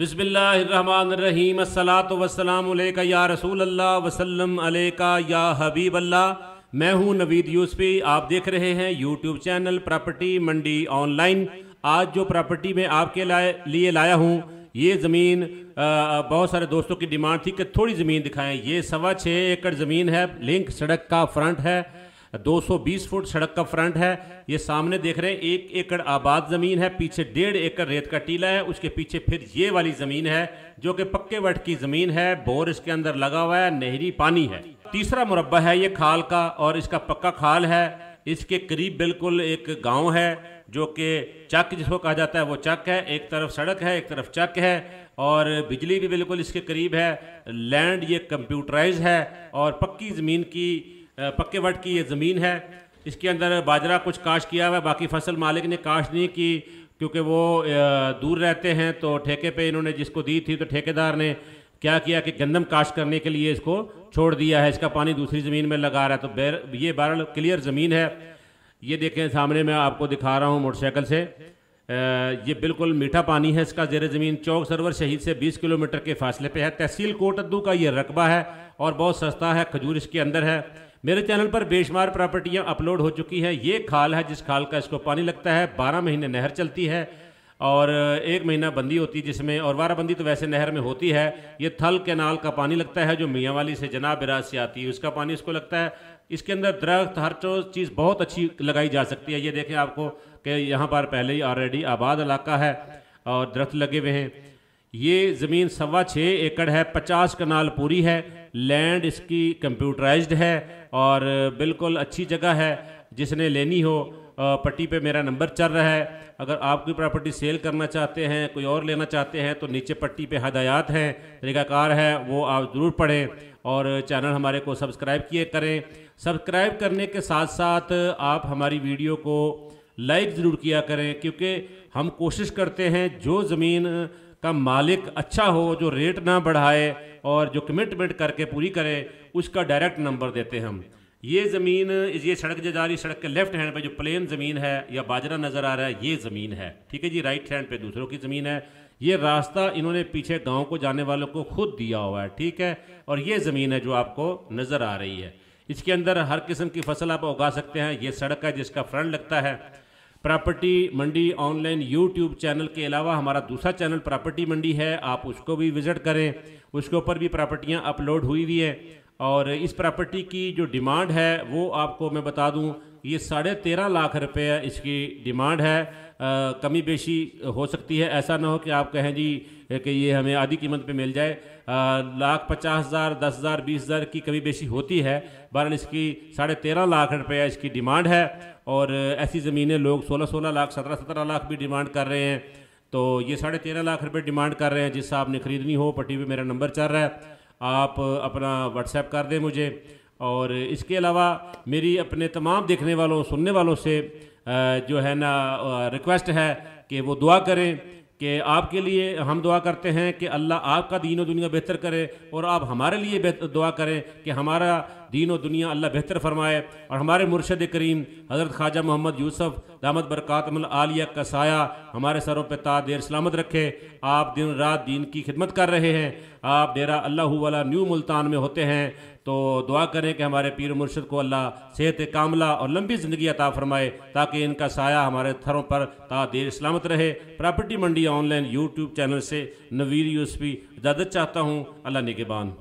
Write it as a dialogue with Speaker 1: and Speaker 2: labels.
Speaker 1: बिसमीम असलातम या रसूल अल्लाह वसलम अलैका या हबीब अल्लाह मैं हूं नवीद यूसफी आप देख रहे हैं YouTube channel property Mandi online आज जो प्रॉपर्टी में आपके लाए लिए लाया हूं ये ज़मीन बहुत सारे दोस्तों की डिमांड थी कि थोड़ी ज़मीन दिखाएं ये सवा छः एकड़ ज़मीन है लिंक सड़क का फ्रंट है 220 फुट सड़क का फ्रंट है ये सामने देख रहे हैं एक एकड़ आबाद ज़मीन है पीछे डेढ़ एकड़ रेत का टीला है उसके पीछे फिर ये वाली ज़मीन है जो कि पक्के वट की ज़मीन है बोर इसके अंदर लगा हुआ है नहरी पानी है तीसरा मुरबा है ये खाल का और इसका पक्का खाल है इसके करीब बिल्कुल एक गाँव है जो कि चक जिसको कहा जाता है वो चक है एक तरफ सड़क है एक तरफ चक है और बिजली भी बिल्कुल इसके करीब है लैंड ये कंप्यूटराइज है और पक्की ज़मीन की पक्के वट की ये ज़मीन है इसके अंदर बाजरा कुछ काश किया हुआ है बाकी फसल मालिक ने काश नहीं की क्योंकि वो दूर रहते हैं तो ठेके पे इन्होंने जिसको दी थी तो ठेकेदार ने क्या किया कि गंदम काश करने के लिए इसको छोड़ दिया है इसका पानी दूसरी ज़मीन में लगा रहा है तो ये बारह क्लियर ज़मीन है ये देखें सामने मैं आपको दिखा रहा हूँ मोटरसाइकिल से ये बिल्कुल मीठा पानी है इसका जेर ज़मीन चौक सरवर शहीद से 20 किलोमीटर के फासले पे है तहसील कोटद्दू का ये रकबा है और बहुत सस्ता है खजूर इसके अंदर है मेरे चैनल पर बेशुमार प्रॉपर्टियाँ अपलोड हो चुकी हैं ये खाल है जिस खाल का इसको पानी लगता है बारह महीने नहर चलती है और एक महीना बंदी होती है जिसमें और बारह बंदी तो वैसे नहर में होती है ये थल कैनाल का पानी लगता है जो मियाँ वाली से जनाब बिराज से आती है उसका पानी इसको लगता है इसके अंदर दरख्त हर चीज़ बहुत अच्छी लगाई जा सकती है ये देखें आपको कि यहाँ पर पहले ही ऑलरेडी आबाद इलाका है और दरख्त लगे हुए हैं ये ज़मीन सवा छः एकड़ है पचास कनाल पूरी है लैंड इसकी कंप्यूटराइज्ड है और बिल्कुल अच्छी जगह है जिसने लेनी हो पट्टी पे मेरा नंबर चल रहा है अगर आप कोई प्रॉपर्टी सेल करना चाहते हैं कोई और लेना चाहते हैं तो नीचे पट्टी पे हदायात हैं तरीकाकार है वो आप ज़रूर पढ़ें और चैनल हमारे को सब्सक्राइब किए करें सब्सक्राइब करने के साथ साथ आप हमारी वीडियो को लाइक ज़रूर किया करें क्योंकि हम कोशिश करते हैं जो ज़मीन का मालिक अच्छा हो जो रेट ना बढ़ाए और जो कमिटमेंट करके पूरी करें उसका डायरेक्ट नंबर देते हैं हम ये ज़मीन ये सड़क जो जा रही सड़क के लेफ्ट हैंड पे जो प्लेन ज़मीन है या बाजरा नज़र आ रहा है ये ज़मीन है ठीक है जी राइट हैंड पे दूसरों की ज़मीन है ये रास्ता इन्होंने पीछे गांव को जाने वालों को खुद दिया हुआ है ठीक है और ये ज़मीन है जो आपको नज़र आ रही है इसके अंदर हर किस्म की फसल आप उगा सकते हैं ये सड़क है जिसका फ्रंट लगता है property Mandi online YouTube channel के अलावा हमारा दूसरा चैनल प्रॉपर्टी मंडी है आप उसको भी विज़िट करें उसके ऊपर भी प्रॉपर्टियाँ अपलोड हुई हुई हैं और इस प्रॉपर्टी की जो डिमांड है वो आपको मैं बता दूं ये साढ़े तेरह लाख रुपए इसकी डिमांड है आ, कमी बेशी हो सकती है ऐसा ना हो कि आप कहें जी कि ये हमें आधी कीमत पे मिल जाए लाख पचास हज़ार दस हज़ार बीस हज़ार की कमी बेशी होती है बहरहाल इसकी साढ़े तेरह लाख रुपया इसकी डिमांड है और ऐसी ज़मीनें लोग सोलह सोलह लाख सत्रह सत्रह लाख भी डिमांड कर रहे हैं तो ये साढ़े तेरह लाख रुपये डिमांड कर रहे हैं जिस साहब ने ख़रीदनी हो पट्टी पर मेरा नंबर चल रहा है आप अपना व्हाट्सएप कर दें मुझे और इसके अलावा मेरी अपने तमाम देखने वालों सुनने वालों से जो है ना रिक्वेस्ट है कि वो दुआ करें कि आपके लिए हम दुआ करते हैं कि अल्लाह आपका दीन और दुनिया बेहतर करे और आप हमारे लिए दुआ करें कि हमारा दीन और दुनिया अल्लाह बेहतर फरमाए और हमारे मुर्शद करीम हज़रत ख्वाजा मोहम्मद यूसुफ दामद बरक़ातमल आलिया का साया हमारे सरों पर देर सलामत रखे आप दिन रात दीन की खिदमत कर रहे हैं आप डेरा अल्लाह वाला न्यू मुल्तान में होते हैं तो दुआ करें कि हमारे पीर मुर्शद को अल्लाह सेहत कामला और लंबी ज़िंदगी अता फरमाए ताकि इनका साया हमारे थरों पर ता देर सलामत रहे property Mandi online YouTube channel से नवीर यूसफी इजाज़त चाहता हूँ अल्लाह निगेबान